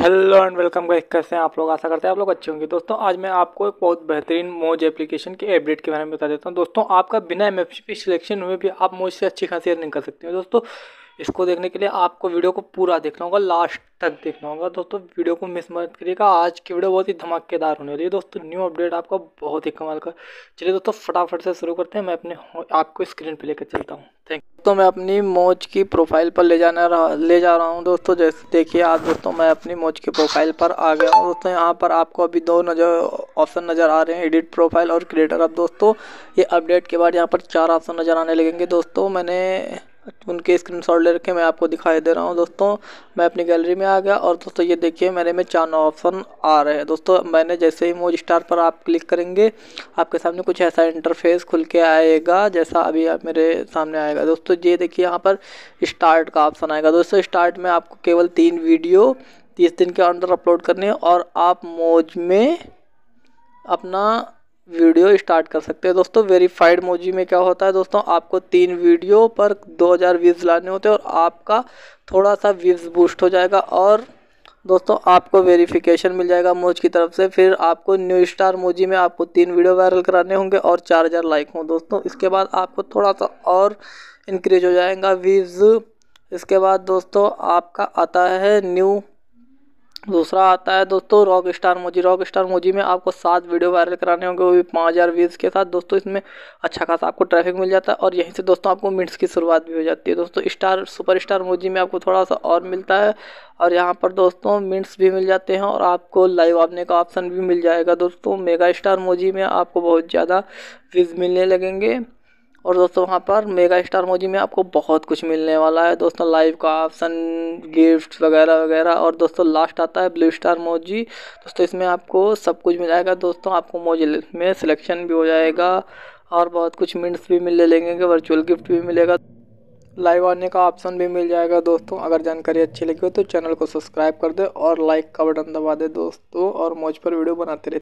hello and welcome guys कैसे हैं आप लोग आशा करते हैं आप लोग अच्छे होंगे दोस्तों आज मैं आपको एक बहुत बेहतरीन मोज एप्लीकेशन के अपडेट के बारे में बता देता हूं दोस्तों आपका बिना एम सिलेक्शन हुए भी आप मोज से अच्छी खासी अर्निंग कर सकते हैं दोस्तों इसको देखने के लिए आपको वीडियो को पूरा देखना होगा लास्ट तक देखना होगा दोस्तों वीडियो को मिस मत करिएगा आज की वीडियो बहुत ही धमाकेदार होने वाली है दोस्तों न्यू अपडेट आपका बहुत ही कमाल का चलिए दोस्तों फटाफट से शुरू करते हैं मैं अपने आपको स्क्रीन पर लेकर चलता हूँ थैंक तो मैं अपनी मौज की प्रोफाइल पर ले जाना ले जा रहा हूँ दोस्तों जैसे देखिए आज दोस्तों मैं अपनी मौज की प्रोफाइल पर आ गया हूँ दोस्तों यहाँ पर आपको अभी दो नजर ऑप्शन नज़र आ रहे हैं एडिट प्रोफाइल और क्रिएटर अब दोस्तों ये अपडेट के बाद यहाँ पर चार ऑप्शन नज़र आने लगेंगे दोस्तों मैंने तो उनके स्क्रीन शॉट ले रखे मैं आपको दिखाई दे रहा हूँ दोस्तों मैं अपनी गैलरी में आ गया और दोस्तों ये देखिए मेरे में चार नौ ऑप्शन आ रहे हैं दोस्तों मैंने जैसे ही मोज स्टार पर आप क्लिक करेंगे आपके सामने कुछ ऐसा इंटरफेस खुल के आएगा जैसा अभी आप मेरे सामने आएगा दोस्तों ये देखिए यहाँ पर स्टार्ट का ऑप्शन आएगा दोस्तों स्टार्ट में आपको केवल तीन वीडियो तीस दिन के अंदर अपलोड करने और आप मौज में अपना वीडियो स्टार्ट कर सकते हैं दोस्तों वेरीफाइड मोजी में क्या होता है दोस्तों आपको तीन वीडियो पर 2000 व्यूज़ लाने होते हैं और आपका थोड़ा सा व्यूज़ बूस्ट हो जाएगा और दोस्तों आपको वेरिफिकेशन मिल जाएगा मोज की तरफ से फिर आपको न्यू स्टार मोजी में आपको तीन वीडियो वायरल कराने होंगे और चार हज़ार लाइक हों दोस्तों इसके बाद आपको थोड़ा सा और इंक्रीज हो जाएगा व्यूज़ इसके बाद दोस्तों आपका आता है न्यू दूसरा आता है दोस्तों रॉक स्टार मोजी रॉक स्टार मोजी में आपको सात वीडियो वायरल कराने होंगे वो भी पाँच हज़ार व्यूज़ के साथ दोस्तों इसमें अच्छा खासा आपको ट्रैफिक मिल जाता है और यहीं से दोस्तों आपको मिनट्स की शुरुआत भी हो जाती है दोस्तों स्टार सुपर स्टार मोजी में आपको थोड़ा सा और मिलता है और यहाँ पर दोस्तों मिनट्स भी मिल जाते हैं और आपको लाइव आने का ऑप्शन भी मिल जाएगा दोस्तों मेगा स्टार मोजी में आपको बहुत ज़्यादा व्यूज़ मिलने लगेंगे और दोस्तों वहाँ पर मेगा स्टार मोजी में आपको बहुत कुछ मिलने वाला है दोस्तों लाइव का ऑप्शन गिफ्ट्स वगैरह वगैरह और दोस्तों लास्ट आता है ब्लू स्टार मोजी दोस्तों इसमें आपको सब कुछ मिल जाएगा दोस्तों आपको मोजी में सिलेक्शन भी हो जाएगा और बहुत कुछ मिनट्स भी मिलने लेंगे वर्चुअल गिफ्ट भी मिलेगा लाइव आने का ऑप्शन भी मिल जाएगा दोस्तों अगर जानकारी अच्छी लगी हो तो चैनल को सब्सक्राइब कर दे और लाइक का बटन दबा दे दोस्तों और मौज पर वीडियो बनाते रहते